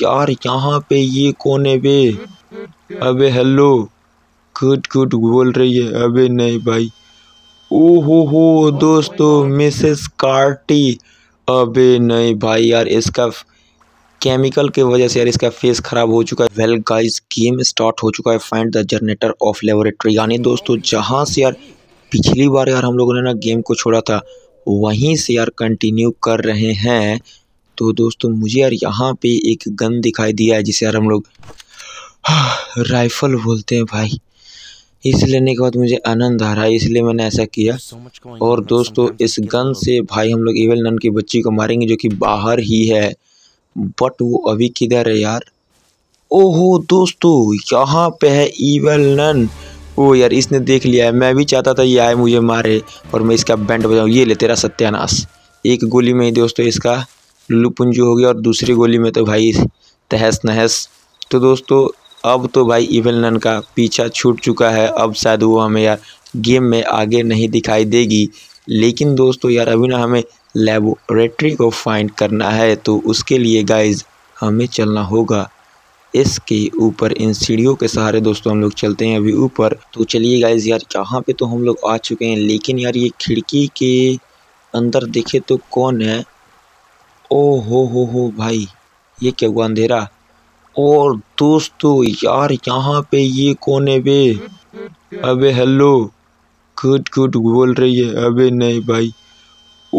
यार यहाँ पे ये कौन है बे अबे हेलो खुद खुद बोल रही है अबे नहीं भाई ओहो हो हो दोस्तों मिसेस कार्टी अबे नहीं भाई यार इसका केमिकल के वजह से यार इसका फेस खराब हो चुका है वेल गाइस गेम स्टार्ट हो चुका है find the generator of laboratory यानी दोस्तों जहाँ से यार पिछली बार यार हम लोगों ने ना गेम को छोड़ा था वहीं से यार कंटिन्यू कर रहे हैं तो दोस्तों मुझे यार यहाँ पे एक गन दिखाई दिया है जिसे यार हम लोग हाँ, राइफल बोलते हैं भाई इस लेने के बाद मुझे आनंद आ रहा है इसलिए मैंने ऐसा किया और दोस्तों इस गन से भाई हम लोग एवल नन की बच्ची को मारेंगे जो कि बाहर ही है बट वो अभी किधर है यार ओहो दोस्तों यहाँ पे है ईवल नन ओ यार इसने देख लिया है मैं भी चाहता था ये आए मुझे मारे और मैं इसका बैंड बजाऊँ ये ले तेरा सत्यानाश एक गोली में ही दोस्तों इसका लुल्लू पुंजू हो गया और दूसरी गोली में तो भाई तहस नहस तो दोस्तों अब तो भाई इवेल नन का पीछा छूट चुका है अब शायद वो हमें यार गेम में आगे नहीं दिखाई देगी लेकिन दोस्तों यार अभी ना हमें लेबोरेटरी को फाइंड करना है तो उसके लिए गाइज हमें चलना होगा इसके ऊपर इन सीढ़ियों के सहारे दोस्तों हम लोग चलते हैं अभी ऊपर तो चलिए गाइज यार जहाँ पे तो हम लोग आ चुके हैं लेकिन यार ये खिड़की के अंदर देखे तो कौन है ओ हो हो हो भाई ये क्या हुआ अंधेरा और दोस्तों यार यहाँ पे ये कौन है बे अबे हेलो गुड गुड बोल रही है अबे नहीं भाई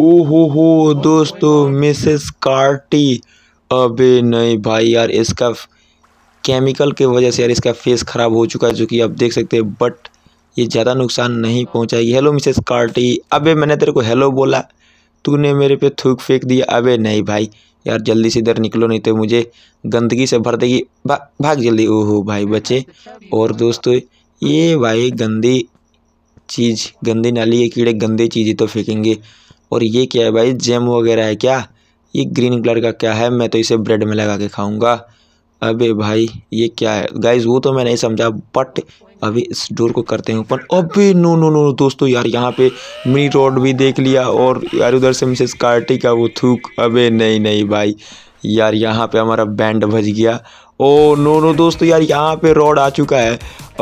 ओ हो हो दोस्तों मिसेस कार्टी अबे नहीं भाई यार इसका केमिकल के वजह से यार इसका फेस ख़राब हो चुका है जो कि आप देख सकते हैं बट ये ज़्यादा नुकसान नहीं पहुँचाएगी हेलो मिसेस कार्टी अबे मैंने तेरे को हेलो बोला तूने मेरे पे थूक फेंक दिया अबे नहीं भाई यार जल्दी से इधर निकलो नहीं तो मुझे गंदगी से भर देगी भा, भाग जल्दी ओहो भाई बचे और दोस्तों ये भाई गंदी चीज़ गंदी नाली के कीड़े गंदी चीज़ें तो फेंकेंगे और ये क्या है भाई जेम वगैरह है क्या ये ग्रीन कलर का क्या है मैं तो इसे ब्रेड में लगा के खाऊंगा अबे भाई ये क्या है गाइज वो तो मैं नहीं समझा बट अभी इस डोर को करते हैं ओपन अभी नो नो नो दोस्तों यार यहाँ पे मिनी रोड भी देख लिया और यार उधर से मिसेस कार्टी का वो थूक अबे नहीं नहीं भाई यार यहाँ पे हमारा बैंड भज गया ओ नो नो दोस्तों यार यहाँ पे रोड आ चुका है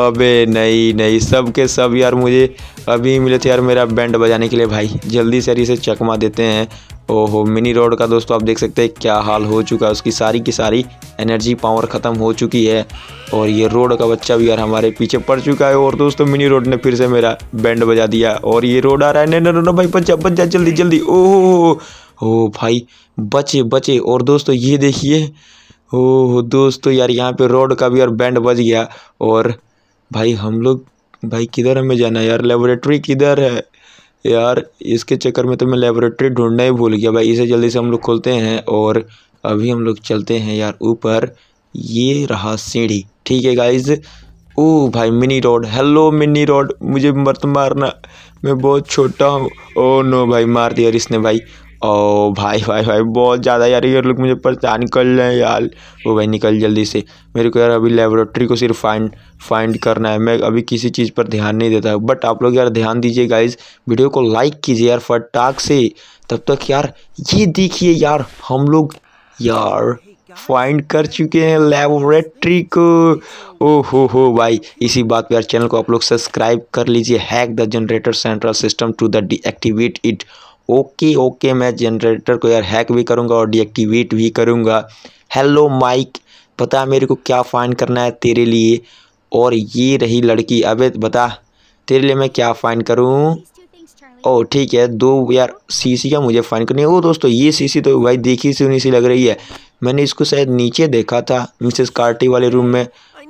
अबे नहीं नहीं सब के सब यार मुझे अभी मिले थे यार मेरा बैंड बजाने के लिए भाई जल्दी से यार इसे चकमा देते हैं ओहो मिनी रोड का दोस्तों आप देख सकते हैं क्या हाल हो चुका है उसकी सारी की सारी एनर्जी पावर ख़त्म हो चुकी है और ये रोड का बच्चा भी यार हमारे पीछे पड़ चुका है और दोस्तों मिनी रोड ने फिर से मेरा बैंड बजा दिया और ये रोड आ रहा है नो नो भाई बच्चा बच्चा जल्दी जल्दी ओहो हो भाई बचे बचे और दोस्तों ये देखिए ओहो दोस्तों यार यहाँ पर रोड का भी यार बैंड बज गया और भाई हम लोग भाई किधर हमें जाना है यार लेबोरेटरी किधर है यार इसके चक्कर में तो मैं लेबोरेटरी ढूंढना ही भूल गया भाई इसे जल्दी से हम लोग खोलते हैं और अभी हम लोग चलते हैं यार ऊपर ये रहा सीढ़ी ठीक है गाइज ओ भाई mini road hello mini road मुझे मत मारना मैं बहुत छोटा हूँ ओ oh नो भाई मार दिया इसने भाई ओ भाई भाई भाई बहुत ज़्यादा यार ये लोग मुझे परेशान कर रहे हैं यार वो भाई निकल जल्दी से मेरे को यार अभी लेबोरेटरी को सिर्फ फाइंड फाइंड करना है मैं अभी किसी चीज़ पर ध्यान नहीं देता बट आप लोग यार ध्यान दीजिए गाइज वीडियो को लाइक कीजिए यार फटाक से तब तक यार ये देखिए यार हम लोग यार फाइंड कर चुके हैं लेबोरेटरी को ओ हो हो भाई इसी बात पर यार चैनल को आप लोग सब्सक्राइब कर लीजिए hack the generator central system to the deactivate it okay okay मैं जनरेटर को यार हैक भी करूँगा और डीएक्टिवेट भी करूँगा हेलो माइक पता मेरे को क्या फ़ाइन करना है तेरे लिए और ये रही लड़की अबे बता तेरे लिए मैं क्या फ़ाइन करूँ ओ ठीक है दो यार सीसी का मुझे फ़ाइन करनी है ओ दोस्तों ये सीसी तो भाई देखी सी उन्हीं सी लग रही है मैंने इसको शायद नीचे देखा था मिसेस कार्टी वाले रूम में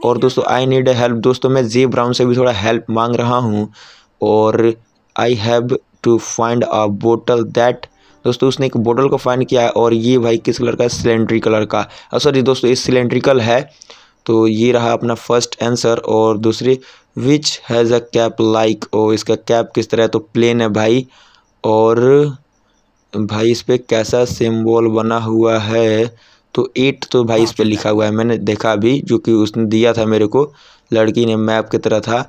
और दोस्तों आई नीड हेल्प दोस्तों मैं जे ब्राउन से भी थोड़ा हेल्प मांग रहा हूँ और I have to find a bottle that दोस्तों उसने एक बोटल को फाइंड किया है और ये भाई किस कलर का सिलेंड्री कलर का सॉरी दोस्तों ये सिलेंड्रिकल है तो ये रहा अपना फर्स्ट आंसर और दूसरी which has a cap like oh इसका कैप किस तरह है तो प्लेन है भाई और भाई इस पर कैसा सिम्बॉल बना हुआ है तो एट तो भाई इस पर लिखा हुआ है मैंने देखा अभी जो कि उसने दिया था मेरे को लड़की ने मैप की तरह था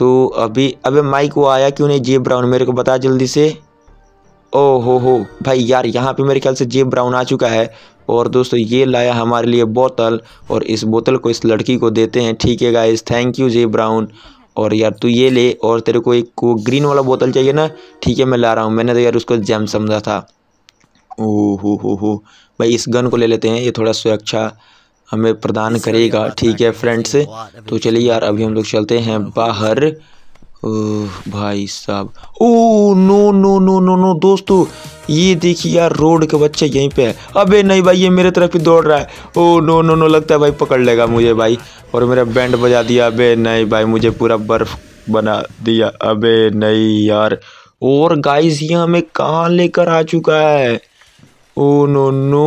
तो अभी अबे माइक वो आया क्यों नहीं जे ब्राउन मेरे को बता जल्दी से ओ हो हो भाई यार यहाँ पे मेरे ख्याल से जेब ब्राउन आ चुका है और दोस्तों ये लाया हमारे लिए बोतल और इस बोतल को इस लड़की को देते हैं ठीक है guys thank you Jeb Brown और यार तू ये ले और तेरे को एक वो ग्रीन वाला बोतल चाहिए ना ठीक है मैं ला रहा हूँ मैंने तो यार उसको जैम समझा था ओ हो हो हो भाई इस गन को ले लेते हैं ये थोड़ा सुरक्षा हमें प्रदान करेगा ठीक है फ्रेंड्स तो चलिए यार अभी हम लोग चलते हैं बाहर भाई साहब oh no no no no no दोस्तों ये देखिए यार रोड का बच्चा यहीं पे है अबे नहीं भाई ये मेरे तरफ ही दौड़ रहा है ओ नो नो नो लगता है भाई पकड़ लेगा मुझे भाई और मेरा बैंड बजा दिया अबे नहीं भाई मुझे पूरा बर्फ बना दिया अबे नहीं यार और गाइस ये हमें कहाँ लेकर आ चुका है ओ नो नो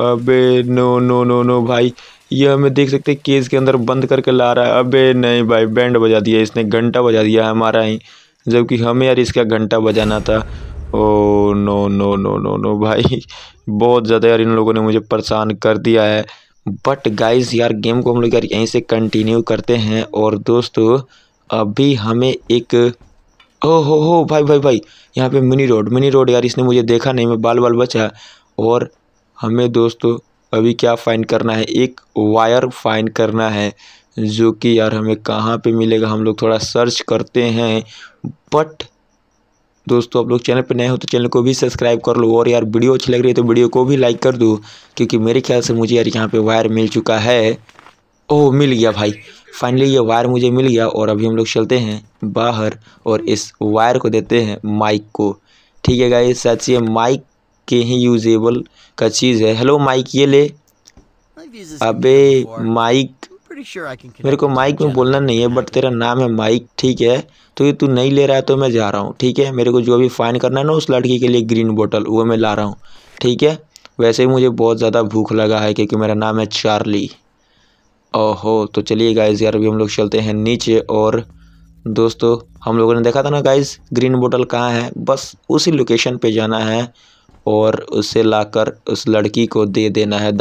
अबे नो नो नो नो भाई ये हमें देख सकते हैं केस के अंदर बंद करके ला रहा है अबे नहीं भाई बैंड बजा दिया इसने घंटा बजा दिया हमारा ही जबकि हमें यार इसका घंटा बजाना था oh no no no no no भाई बहुत ज़्यादा यार इन लोगों ने मुझे परेशान कर दिया है बट गाइस यार गेम को हम लोग यार यहीं से कंटिन्यू करते हैं और दोस्तों अभी हमें एक ओ हो हो भाई भाई भाई यहाँ पे मिनी रोड मिनी रोड यार इसने मुझे देखा नहीं मैं बाल बाल बचा और हमें दोस्तों अभी क्या फाइंड करना है एक वायर फाइंड करना है जो कि यार हमें कहाँ पे मिलेगा हम लोग थोड़ा सर्च करते हैं बट दोस्तों आप लोग चैनल पर नए हो तो चैनल को भी सब्सक्राइब कर लो और यार वीडियो अच्छी लग रही है तो वीडियो को भी लाइक कर दो क्योंकि मेरे ख्याल से मुझे यार यहाँ पे वायर मिल चुका है ओह मिल गया भाई फाइनली ये वायर मुझे मिल गया और अभी हम लोग चलते हैं बाहर और इस वायर को देते हैं माइक को ठीक है गाई सच ये माइक के ही यूजेबल का चीज़ है हेलो माइक ये ले अबे माइक मेरे को माइक में बोलना नहीं है बट तेरा नाम है माइक ठीक है तो ये तू नहीं ले रहा है तो मैं जा रहा हूँ ठीक है मेरे को जो भी फाइन करना है ना उस लड़की के लिए ग्रीन बोतल वो मैं ला रहा हूँ ठीक है वैसे ही मुझे बहुत ज़्यादा भूख लगा है क्योंकि मेरा नाम है चार्ली ओहो तो चलिए गाइज यार अभी हम लोग चलते हैं नीचे और दोस्तों हम लोगों ने देखा था ना गाइज ग्रीन बोतल कहाँ है बस उसी लोकेशन पे जाना है और उसे लाकर उस लड़की को दे देना है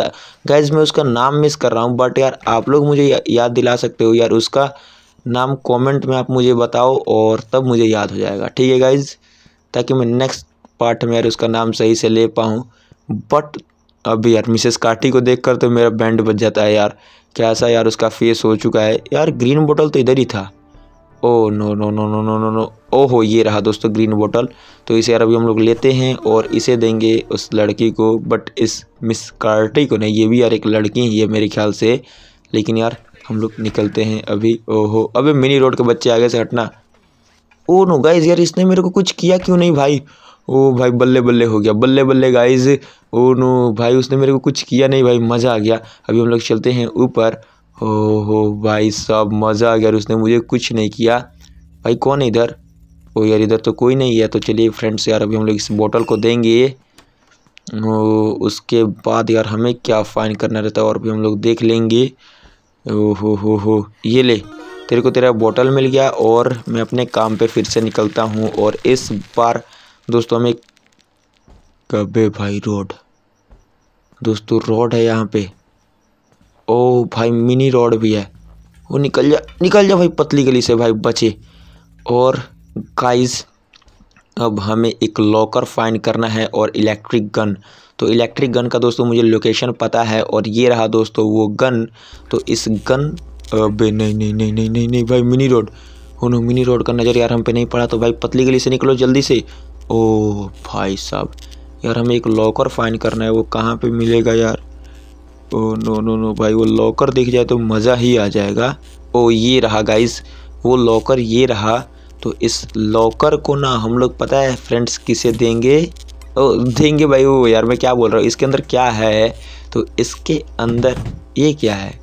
गैज मैं उसका नाम मिस कर रहा हूँ बट यार आप लोग मुझे या, याद दिला सकते हो यार उसका नाम कमेंट में आप मुझे बताओ और तब मुझे याद हो जाएगा ठीक है गाइज ताकि मैं नेक्स्ट पार्ट में यार उसका नाम सही से ले पाऊँ बट अभी यार मिसेस काटी को देख कर तो मेरा बैंड बच जाता है यार कैसा यार उसका फेस हो चुका है यार ग्रीन बोटल तो इधर ही था oh no no no no no no no हो ये रहा दोस्तों ग्रीन बोतल तो इसे यार अभी हम लोग लेते हैं और इसे देंगे उस लड़की को बट इस मिस कार्टी को नहीं ये भी यार एक लड़की ही है मेरे ख्याल से लेकिन यार हम लोग निकलते हैं अभी ओहो अबे मिनी रोड के बच्चे आगे से हटना ओ नो गाइज यार इसने मेरे को कुछ किया क्यों नहीं भाई ओ भाई बल्ले बल्ले हो गया बल्ले बल्ले गाइज ओ नो भाई उसने मेरे को कुछ किया नहीं भाई मज़ा आ गया अभी हम लोग चलते हैं ऊपर ओहो भाई सब मज़ा आ गया उसने मुझे कुछ नहीं किया भाई कौन है इधर ओ यार इधर तो कोई नहीं है तो चलिए फ्रेंड्स यार अभी हम लोग इस बोतल को देंगे ओ, उसके बाद यार हमें क्या फ़ाइन करना रहता है और भी हम लोग देख लेंगे ओहो हो हो ये ले तेरे को तेरा बोतल मिल गया और मैं अपने काम पे फिर से निकलता हूँ और इस बार दोस्तों हमें कबे भाई रोड दोस्तों रोड है यहाँ पर ओ भाई मिनी रोड भी है वो निकल जा निकल जा भाई पतली गली से भाई बचे और गाइस अब हमें एक लॉकर फाइंड करना है और इलेक्ट्रिक गन तो इलेक्ट्रिक गन का दोस्तों मुझे लोकेशन पता है और ये रहा दोस्तों वो गन तो इस गन अबे नहीं नहीं नहीं नहीं नहीं नहीं भाई मिनी रोड हो नो मिनी रोड का नज़र यार हम पे नहीं पड़ा तो भाई पतली गली से निकलो जल्दी से ओ भाई साहब यार हमें एक लॉकर फ़ाइन करना है वो कहाँ पे मिलेगा यार ओ नो नो नो भाई वो लॉकर दिख जाए तो मज़ा ही आ जाएगा ओ ये रहा गाइस वो लॉकर ये रहा तो इस लॉकर को ना हम लोग पता है फ्रेंड्स किसे देंगे ओ देंगे भाई वो यार मैं क्या बोल रहा हूँ इसके अंदर क्या है तो इसके अंदर ये क्या है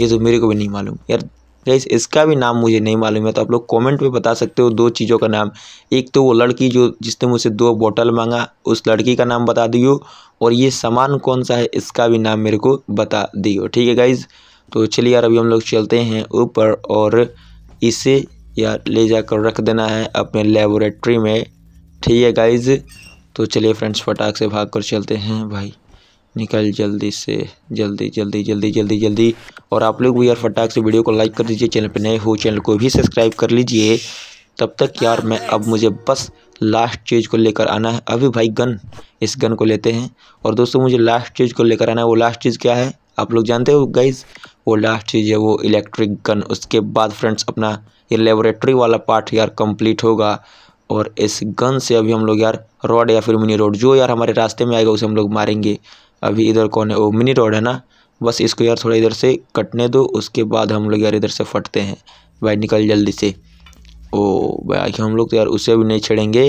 ये तो मेरे को भी नहीं मालूम यार गैस इसका भी नाम मुझे नहीं मालूम है तो आप लोग कमेंट में बता सकते हो दो चीज़ों का नाम एक तो वो लड़की जो जिसने मुझसे दो बोतल मांगा उस लड़की का नाम बता दियो और ये सामान कौन सा है इसका भी नाम मेरे को बता दियो ठीक है गाइज़ तो चलिए यार अभी हम लोग चलते हैं ऊपर और इसे यार ले जाकर रख देना है अपने लेबोरेट्री में ठीक है गाइज़ तो चलिए फ्रेंड्स फटाक से भाग कर चलते हैं भाई निकल जल्दी से जल्दी जल्दी जल्दी जल्दी जल्दी और आप लोग भी यार फटाक से वीडियो को लाइक कर दीजिए चैनल पर नए हो चैनल को भी सब्सक्राइब कर लीजिए तब तक यार मैं अब मुझे बस लास्ट चीज़ को लेकर आना है अभी भाई गन इस गन को लेते हैं और दोस्तों मुझे लास्ट चीज़ को लेकर आना है वो लास्ट चीज़ क्या है आप लोग जानते हो गाइज वो लास्ट चीज़ है वो इलेक्ट्रिक गन उसके बाद फ्रेंड्स अपना ये लेबोरेटरी वाला पार्ट यार कंप्लीट होगा और इस गन से अभी हम लोग यार रोड या फिर मिनी रोड जो यार हमारे रास्ते में आएगा उसे हम लोग मारेंगे अभी इधर कौन है वो मिनी रोड है ना बस इसको यार थोड़ा इधर से कटने दो उसके बाद हम लोग यार इधर से फटते हैं भाई निकल जल्दी से ओ भाई हम लोग तो यार उसे भी नहीं छेड़ेंगे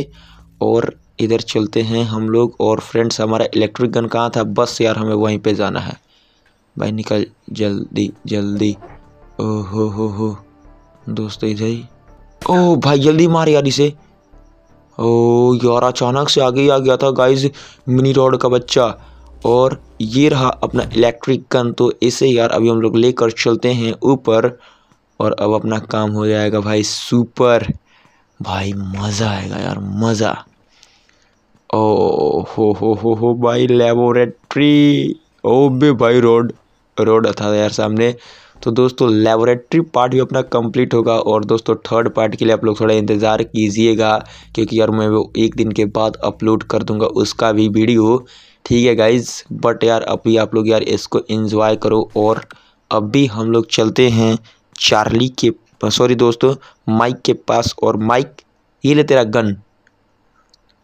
और इधर चलते हैं हम लोग और फ्रेंड्स हमारा इलेक्ट्रिक गन कहाँ था बस यार हमें वहीं पे जाना है भाई निकल जल्दी जल्दी ओ हो हो हो दोस्तों इधर ही ओ भाई जल्दी मार यार इसे ओ यार अचानक से आगे ही आ गया था गाइज मिनी रोड का बच्चा और ये रहा अपना इलेक्ट्रिक गन तो इसे यार अभी हम लोग लेकर चलते हैं ऊपर और अब अपना काम हो जाएगा भाई सुपर भाई मज़ा आएगा यार मज़ा ओ हो हो हो हो भाई लेबोरेट्री ओ बे भाई रोड रोड था यार सामने तो दोस्तों लेबोरेटरी पार्ट भी अपना कंप्लीट होगा और दोस्तों थर्ड पार्ट के लिए आप लोग थोड़ा इंतज़ार कीजिएगा क्योंकि यार मैं वो एक दिन के बाद अपलोड कर दूंगा उसका भी वीडियो ठीक है गाइज बट यार अभी आप लोग यार इसको इन्जॉय करो और अभी हम लोग चलते हैं चार्ली के सॉरी दोस्तों माइक के पास और माइक ये ले तेरा गन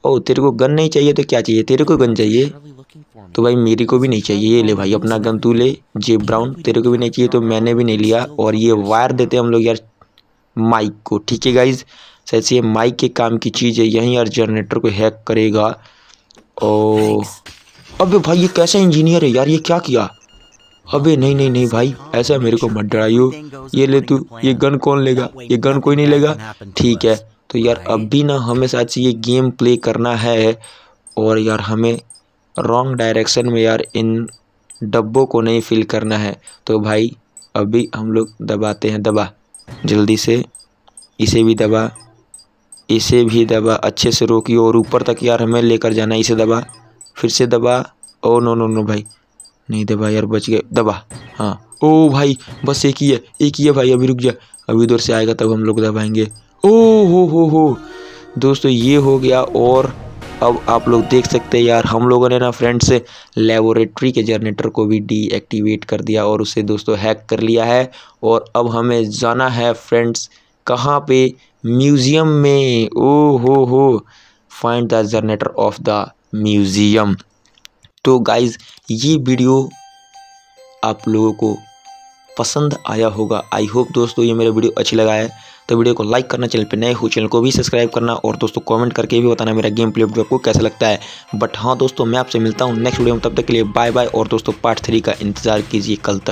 ओ oh, तेरे को गन नहीं चाहिए तो क्या चाहिए तेरे को गन चाहिए तो भाई मेरे को भी नहीं चाहिए ये ले भाई अपना गन तू ले जे ब्राउन तेरे को भी नहीं चाहिए तो मैंने भी नहीं लिया और ये वायर देते हम लोग यार माइक को ठीक है गाइज ऐसे ये माइक के काम की चीज़ है यहीं यार जनरेटर को हैक करेगा और oh. अबे भाई ये कैसा इंजीनियर है यार ये क्या किया अबे नहीं नहीं नहीं भाई ऐसा मेरे को मत डराइयो ये ले तू ये गन कौन लेगा ये गन कोई नहीं लेगा ठीक है तो यार अब भी ना हमें साथ से ये गेम प्ले करना है और यार हमें रॉन्ग डायरेक्शन में यार इन डब्बों को नहीं फिल करना है तो भाई अभी हम लोग दबाते हैं दबा जल्दी से इसे भी दबा इसे भी दबा अच्छे से रोकियो और ऊपर तक यार हमें लेकर जाना इसे दबा फिर से दबा ओ नो नो नो भाई नहीं दबा यार बच गए दबा हाँ ओ भाई बस एक ही है एक ही है भाई अभी रुक जा अभी उधर से आएगा तब हम लोग दबाएंगे ओ हो हो हो दोस्तों ये हो गया और अब आप लोग देख सकते हैं यार हम लोगों ने ना फ्रेंड से लेबोरेटरी के जनरेटर को भी डीएक्टिवेट कर दिया और उसे दोस्तों हैक कर लिया है और अब हमें जाना है फ्रेंड्स कहाँ पे म्यूज़ियम में ओ हो हो find the generator of the museum तो गाइज़ ये वीडियो आप लोगों को पसंद आया होगा आई होप दोस्तों ये मेरा वीडियो अच्छी लगा है तो वीडियो को लाइक करना चैनल पे नए हो चैनल को भी सब्सक्राइब करना और दोस्तों कमेंट करके भी बताना मेरा गेम प्ले वीडियो आपको कैसा लगता है बट हाँ दोस्तों मैं आपसे मिलता हूँ नेक्स्ट वीडियो में तब तक के लिए बाय बाय और दोस्तों पार्ट थ्री का इंतजार कीजिए कल तक